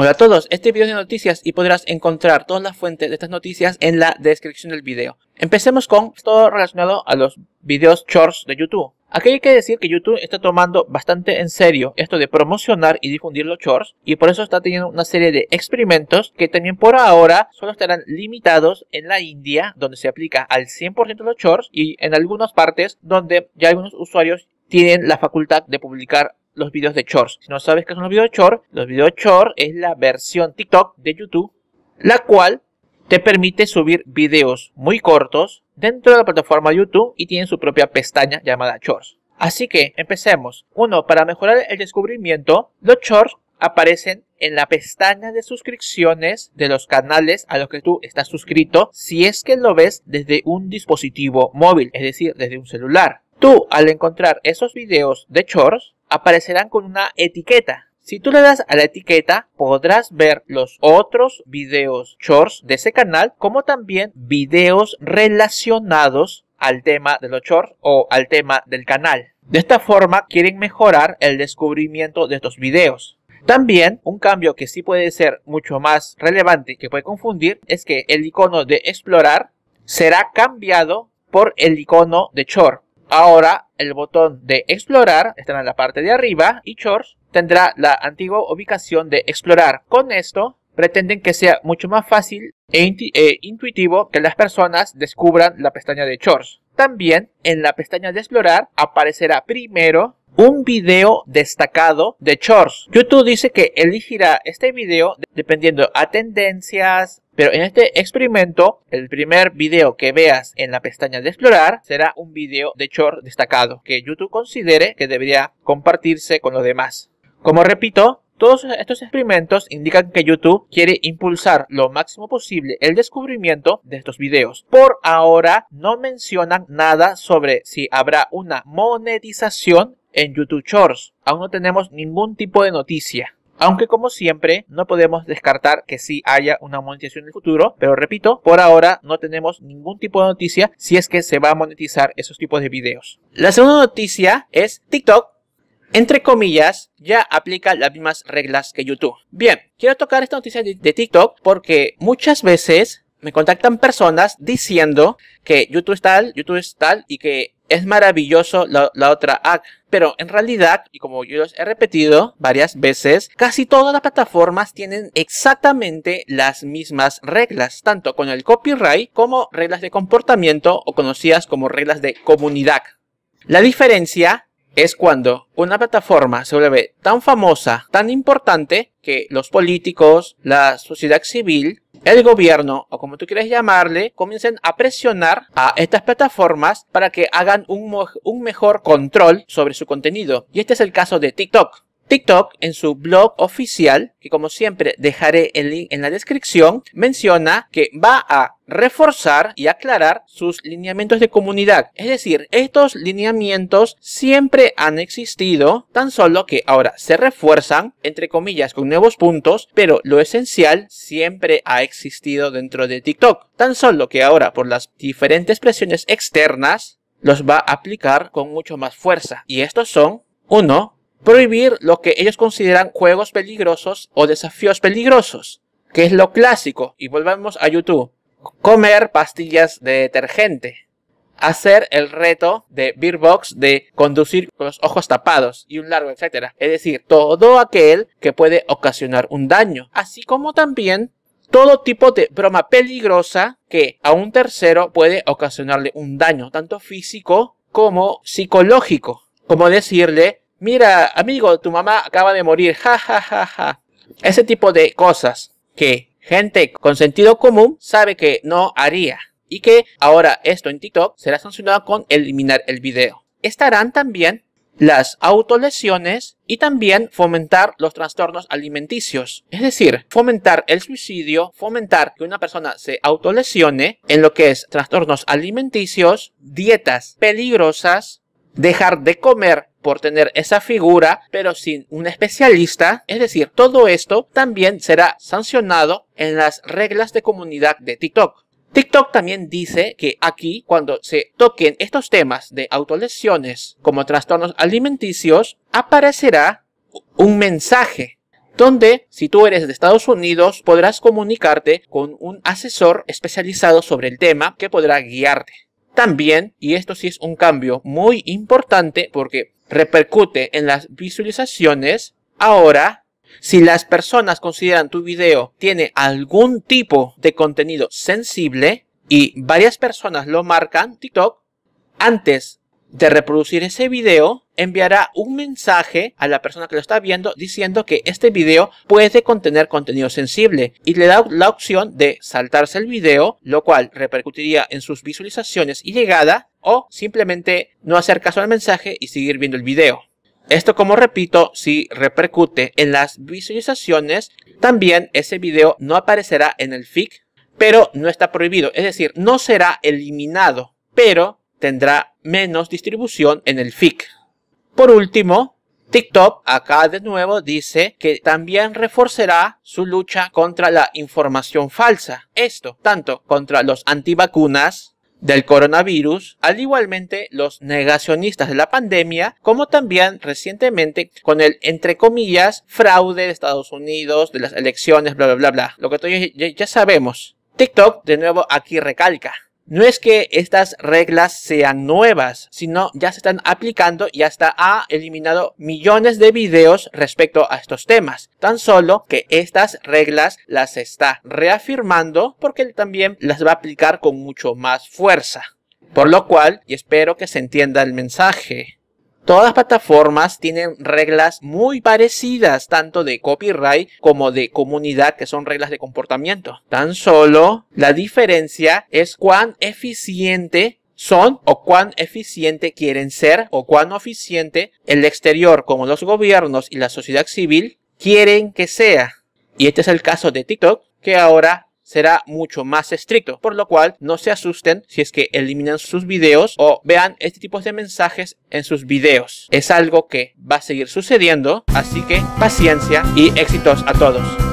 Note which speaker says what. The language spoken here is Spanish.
Speaker 1: Hola a todos, este video es de noticias y podrás encontrar todas las fuentes de estas noticias en la descripción del video. Empecemos con todo relacionado a los videos shorts de YouTube. Aquí hay que decir que YouTube está tomando bastante en serio esto de promocionar y difundir los shorts y por eso está teniendo una serie de experimentos que también por ahora solo estarán limitados en la India donde se aplica al 100% los shorts y en algunas partes donde ya algunos usuarios tienen la facultad de publicar los videos de shorts. Si no sabes qué son los videos de shorts, los videos shorts es la versión TikTok de YouTube, la cual te permite subir videos muy cortos dentro de la plataforma YouTube y tienen su propia pestaña llamada shorts. Así que empecemos. Uno, para mejorar el descubrimiento, los shorts aparecen en la pestaña de suscripciones de los canales a los que tú estás suscrito si es que lo ves desde un dispositivo móvil, es decir, desde un celular. Tú al encontrar esos videos de shorts aparecerán con una etiqueta. Si tú le das a la etiqueta, podrás ver los otros videos shorts de ese canal, como también videos relacionados al tema de los shorts o al tema del canal. De esta forma quieren mejorar el descubrimiento de estos videos. También un cambio que sí puede ser mucho más relevante que puede confundir es que el icono de explorar será cambiado por el icono de short. Ahora el botón de explorar estará en la parte de arriba y Chores tendrá la antigua ubicación de explorar. Con esto pretenden que sea mucho más fácil e, e intuitivo que las personas descubran la pestaña de Chores. También en la pestaña de explorar aparecerá primero un video destacado de shorts. YouTube dice que elegirá este video dependiendo a tendencias, pero en este experimento, el primer video que veas en la pestaña de explorar será un video de short destacado que YouTube considere que debería compartirse con los demás. Como repito, todos estos experimentos indican que YouTube quiere impulsar lo máximo posible el descubrimiento de estos videos. Por ahora no mencionan nada sobre si habrá una monetización en YouTube Shorts. Aún no tenemos ningún tipo de noticia. Aunque como siempre, no podemos descartar que sí haya una monetización en el futuro, pero repito, por ahora no tenemos ningún tipo de noticia si es que se va a monetizar esos tipos de videos. La segunda noticia es TikTok, entre comillas, ya aplica las mismas reglas que YouTube. Bien, quiero tocar esta noticia de, de TikTok porque muchas veces me contactan personas diciendo que YouTube es tal, YouTube es tal y que es maravilloso la, otra app, pero en realidad, y como yo los he repetido varias veces, casi todas las plataformas tienen exactamente las mismas reglas, tanto con el copyright como reglas de comportamiento o conocidas como reglas de comunidad. La diferencia es cuando una plataforma se vuelve tan famosa, tan importante, que los políticos, la sociedad civil el gobierno o como tú quieras llamarle, comiencen a presionar a estas plataformas para que hagan un, un mejor control sobre su contenido. Y este es el caso de TikTok. TikTok en su blog oficial, que como siempre dejaré el link en la descripción, menciona que va a reforzar y aclarar sus lineamientos de comunidad. Es decir, estos lineamientos siempre han existido, tan solo que ahora se refuerzan, entre comillas, con nuevos puntos, pero lo esencial siempre ha existido dentro de TikTok. Tan solo que ahora por las diferentes presiones externas, los va a aplicar con mucho más fuerza. Y estos son, uno, prohibir lo que ellos consideran juegos peligrosos o desafíos peligrosos, que es lo clásico. Y volvamos a YouTube comer pastillas de detergente, hacer el reto de Beerbox de conducir con los ojos tapados y un largo, etc. Es decir, todo aquel que puede ocasionar un daño, así como también todo tipo de broma peligrosa que a un tercero puede ocasionarle un daño, tanto físico como psicológico. Como decirle, mira, amigo, tu mamá acaba de morir, ja, ja, ja, ja. Ese tipo de cosas que Gente con sentido común sabe que no haría y que ahora esto en TikTok será sancionado con eliminar el video. Estarán también las autolesiones y también fomentar los trastornos alimenticios. Es decir, fomentar el suicidio, fomentar que una persona se autolesione en lo que es trastornos alimenticios, dietas peligrosas, dejar de comer por tener esa figura, pero sin un especialista. Es decir, todo esto también será sancionado en las reglas de comunidad de TikTok. TikTok también dice que aquí, cuando se toquen estos temas de autolesiones como trastornos alimenticios, aparecerá un mensaje donde si tú eres de Estados Unidos podrás comunicarte con un asesor especializado sobre el tema que podrá guiarte. También, y esto sí es un cambio muy importante porque repercute en las visualizaciones. Ahora, si las personas consideran tu video tiene algún tipo de contenido sensible y varias personas lo marcan, TikTok, antes de reproducir ese video, enviará un mensaje a la persona que lo está viendo diciendo que este video puede contener contenido sensible y le da la opción de saltarse el video, lo cual repercutiría en sus visualizaciones y llegada o simplemente no hacer caso al mensaje y seguir viendo el video. Esto, como repito, si repercute en las visualizaciones, también ese video no aparecerá en el FIC pero no está prohibido, es decir, no será eliminado, pero tendrá menos distribución en el FIC Por último, TikTok acá de nuevo dice que también reforzará su lucha contra la información falsa. Esto tanto contra los antivacunas del coronavirus, al igualmente los negacionistas de la pandemia, como también recientemente con el, entre comillas, fraude de Estados Unidos, de las elecciones, bla, bla, bla, bla. Lo que todos ya sabemos. TikTok, de nuevo, aquí recalca. No es que estas reglas sean nuevas, sino ya se están aplicando y hasta ha eliminado millones de videos respecto a estos temas. Tan solo que estas reglas las está reafirmando porque él también las va a aplicar con mucho más fuerza. Por lo cual, y espero que se entienda el mensaje, Todas las plataformas tienen reglas muy parecidas, tanto de copyright como de comunidad, que son reglas de comportamiento. Tan solo la diferencia es cuán eficiente son o cuán eficiente quieren ser o cuán eficiente el exterior, como los gobiernos y la sociedad civil, quieren que sea. Y este es el caso de TikTok, que ahora será mucho más estricto, por lo cual no se asusten si es que eliminan sus videos o vean este tipo de mensajes en sus videos. Es algo que va a seguir sucediendo, así que paciencia y éxitos a todos.